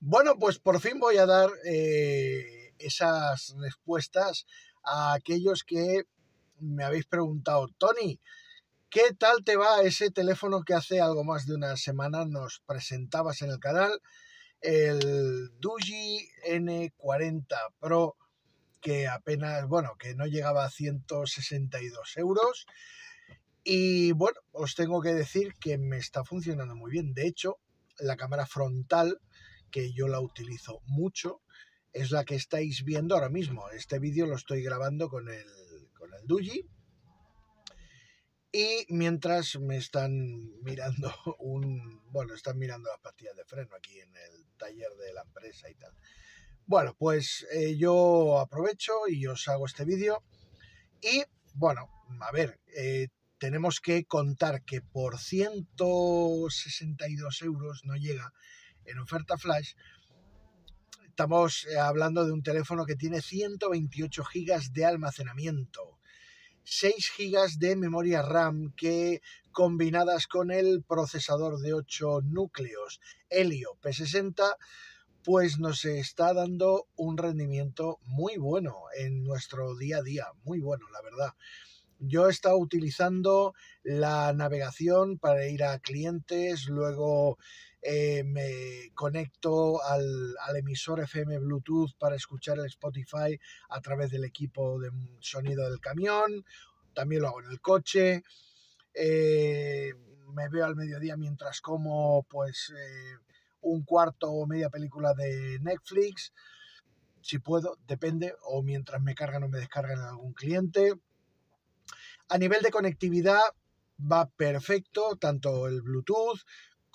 Bueno, pues por fin voy a dar eh, esas respuestas a aquellos que me habéis preguntado, Tony, ¿qué tal te va ese teléfono que hace algo más de una semana nos presentabas en el canal? El Duji N40 Pro, que apenas, bueno, que no llegaba a 162 euros. Y bueno, os tengo que decir que me está funcionando muy bien. De hecho, la cámara frontal que yo la utilizo mucho, es la que estáis viendo ahora mismo. Este vídeo lo estoy grabando con el, con el Duji. Y mientras me están mirando un. Bueno, están mirando las pastillas de freno aquí en el taller de la empresa y tal. Bueno, pues eh, yo aprovecho y os hago este vídeo. Y bueno, a ver, eh, tenemos que contar que por 162 euros no llega en oferta flash, estamos eh, hablando de un teléfono que tiene 128 gigas de almacenamiento, 6 gigas de memoria RAM que combinadas con el procesador de 8 núcleos Helio P60, pues nos está dando un rendimiento muy bueno en nuestro día a día, muy bueno, la verdad. Yo he estado utilizando la navegación para ir a clientes, luego eh, me conecto al, emisor FM Bluetooth para escuchar el Spotify a través del equipo de sonido del camión, también lo hago en el coche, eh, me veo al mediodía mientras como pues eh, un cuarto o media película de Netflix, si puedo, depende, o mientras me cargan o me descargan algún cliente. A nivel de conectividad va perfecto, tanto el Bluetooth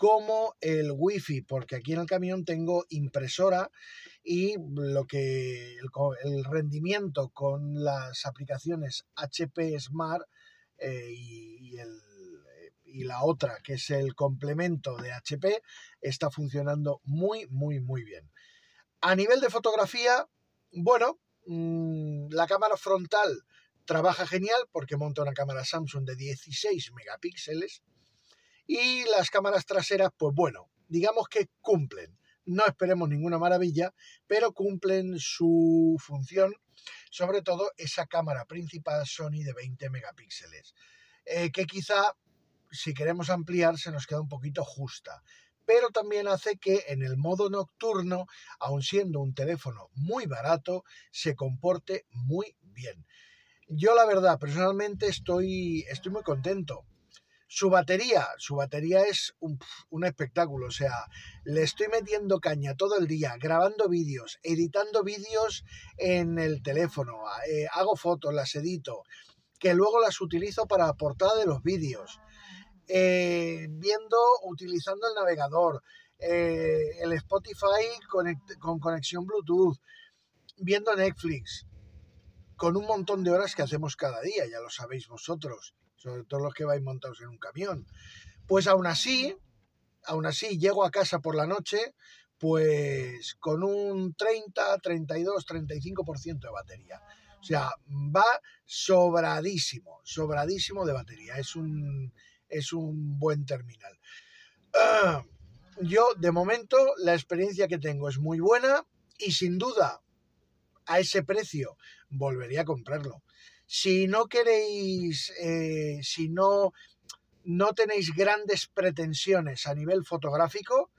como el wifi, porque aquí en el camión tengo impresora y lo que el, rendimiento con las aplicaciones HP Smart eh, eh, y, la otra que es el complemento de HP está funcionando muy, muy, muy bien. A nivel de fotografía, bueno, mm, la cámara frontal trabaja genial porque monta una cámara Samsung de 16 megapíxeles y las cámaras traseras, pues bueno, digamos que cumplen. No esperemos ninguna maravilla, pero cumplen su función, sobre todo esa cámara principal Sony de 20 megapíxeles, eh, que quizá si queremos ampliar se nos queda un poquito justa, pero también hace que en el modo nocturno, aun siendo un teléfono muy barato, se comporte muy bien. Yo la verdad, personalmente estoy, estoy muy contento su batería, su batería es un, espectáculo, o sea, le estoy metiendo caña todo el día, grabando vídeos, editando vídeos en el teléfono, eh, hago fotos, las edito, que luego las utilizo para la portada de los vídeos, eh, viendo, utilizando el navegador, eh, el Spotify con, con conexión Bluetooth, viendo Netflix, con un montón de horas que hacemos cada día, ya lo sabéis vosotros, sobre todo los que vais montados en un camión. Pues aún así, aún así llego a casa por la noche pues con un 30, 32, 35% de batería. O sea, va sobradísimo, sobradísimo de batería. Es un, es un buen terminal. Ah, yo, de momento, la experiencia que tengo es muy buena y sin duda a ese precio, volvería a comprarlo. Si no queréis, eh, si no, no tenéis grandes pretensiones a nivel fotográfico,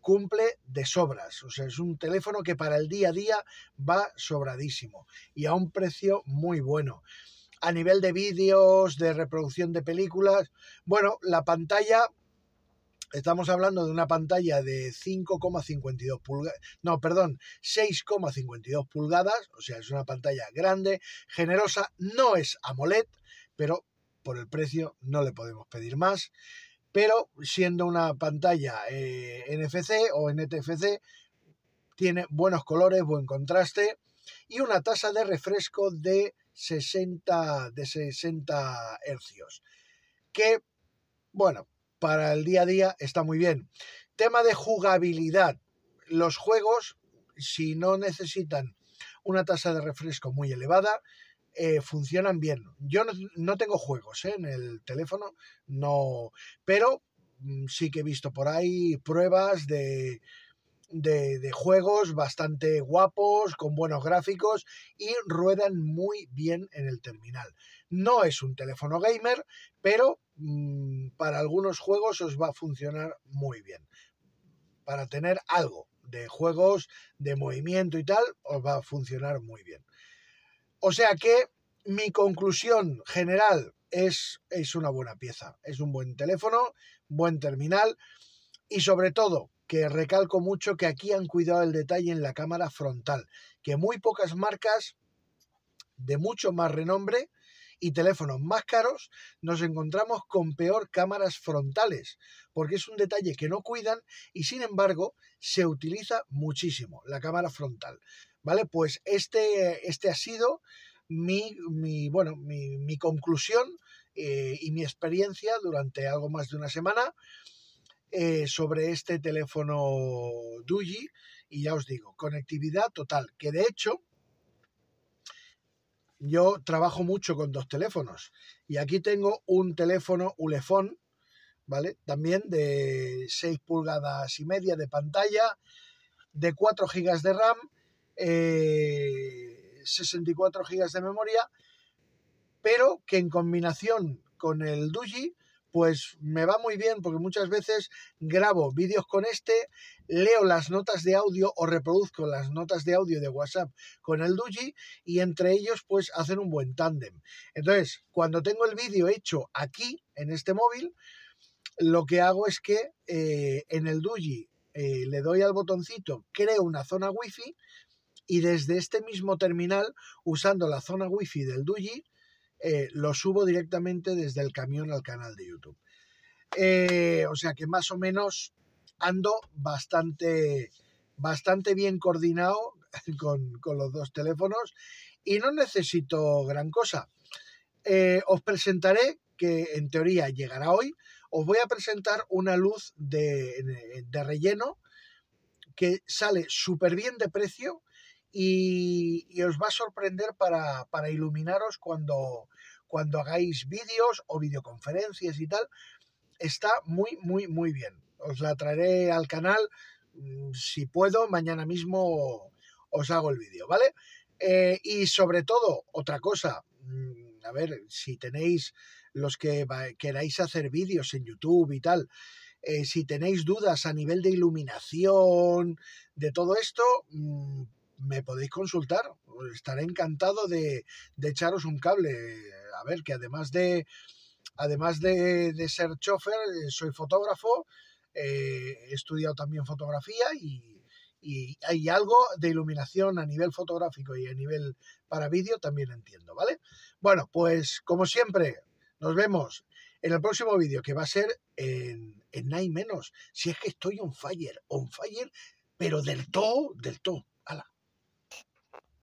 cumple de sobras. O sea, es un teléfono que para el día a día va sobradísimo y a un precio muy bueno. A nivel de vídeos, de reproducción de películas, bueno, la pantalla Estamos hablando de una pantalla de 5,52 pulgadas, no, perdón, 6,52 pulgadas, o sea, es una pantalla grande, generosa, no es AMOLED, pero por el precio no le podemos pedir más. Pero siendo una pantalla eh, NFC o NTFC, tiene buenos colores, buen contraste y una tasa de refresco de 60, de 60 hercios. Que, bueno, para el día a día está muy bien. Tema de jugabilidad. Los juegos, si no necesitan una tasa de refresco muy elevada, eh, funcionan bien. Yo no, tengo juegos eh, en el teléfono, no, pero mm, sí que he visto por ahí pruebas de de, juegos bastante guapos, con buenos gráficos y ruedan muy bien en el terminal. No es un teléfono gamer, pero mm, para algunos juegos os va a funcionar muy bien. Para tener algo de juegos, de movimiento y tal, os va a funcionar muy bien. O sea que mi conclusión general es, es una buena pieza, es un buen teléfono, buen terminal y sobre todo que recalco mucho que aquí han cuidado el detalle en la cámara frontal, que muy pocas marcas de mucho más renombre y teléfonos más caros nos encontramos con peor cámaras frontales, porque es un detalle que no cuidan y sin embargo se utiliza muchísimo la cámara frontal. ¿Vale? Pues este, este ha sido mi, mi bueno, mi, mi conclusión eh, y mi experiencia durante algo más de una semana eh, sobre este teléfono Duji y ya os digo, conectividad total, que de hecho yo trabajo mucho con dos teléfonos y aquí tengo un teléfono Ulefone, ¿vale? También de 6 pulgadas y media de pantalla, de 4 GB de RAM, 64 eh, GB de memoria, pero que en combinación con el Duji pues me va muy bien porque muchas veces grabo vídeos con este, leo las notas de audio o reproduzco las notas de audio de WhatsApp con el Duji y entre ellos pues hacen un buen tándem. Entonces, cuando tengo el vídeo hecho aquí, en este móvil, lo que hago es que eh, en el Duji eh, le doy al botoncito creo una zona wifi y desde este mismo terminal, usando la zona wifi del Duji, eh, lo subo directamente desde el camión al canal de YouTube. Eh, o sea que más o menos ando bastante, bastante bien coordinado con, los dos teléfonos y no necesito gran cosa. Eh, os presentaré, que en teoría llegará hoy, os voy a presentar una luz de, de relleno que sale súper bien de precio y, os va a sorprender para, iluminaros cuando, cuando hagáis vídeos o videoconferencias y tal. Está muy, muy, muy bien. Os la traeré al canal mm, si puedo, mañana mismo os hago el vídeo, ¿vale? Eh, y sobre todo, otra cosa, mm, a ver, si tenéis los que queráis hacer vídeos en YouTube y tal, eh, si tenéis dudas a nivel de iluminación, de todo esto, mm, me podéis consultar. Estaré encantado de, echaros un cable. A ver, que además de, además de, ser chofer, eh, soy fotógrafo, eh, he estudiado también fotografía y, hay algo de iluminación a nivel fotográfico y a nivel para vídeo también entiendo, ¿vale? Bueno, pues como siempre, nos vemos en el próximo vídeo que va a ser en, en Menos. Si es que estoy on fire, on fire, pero del todo, del todo.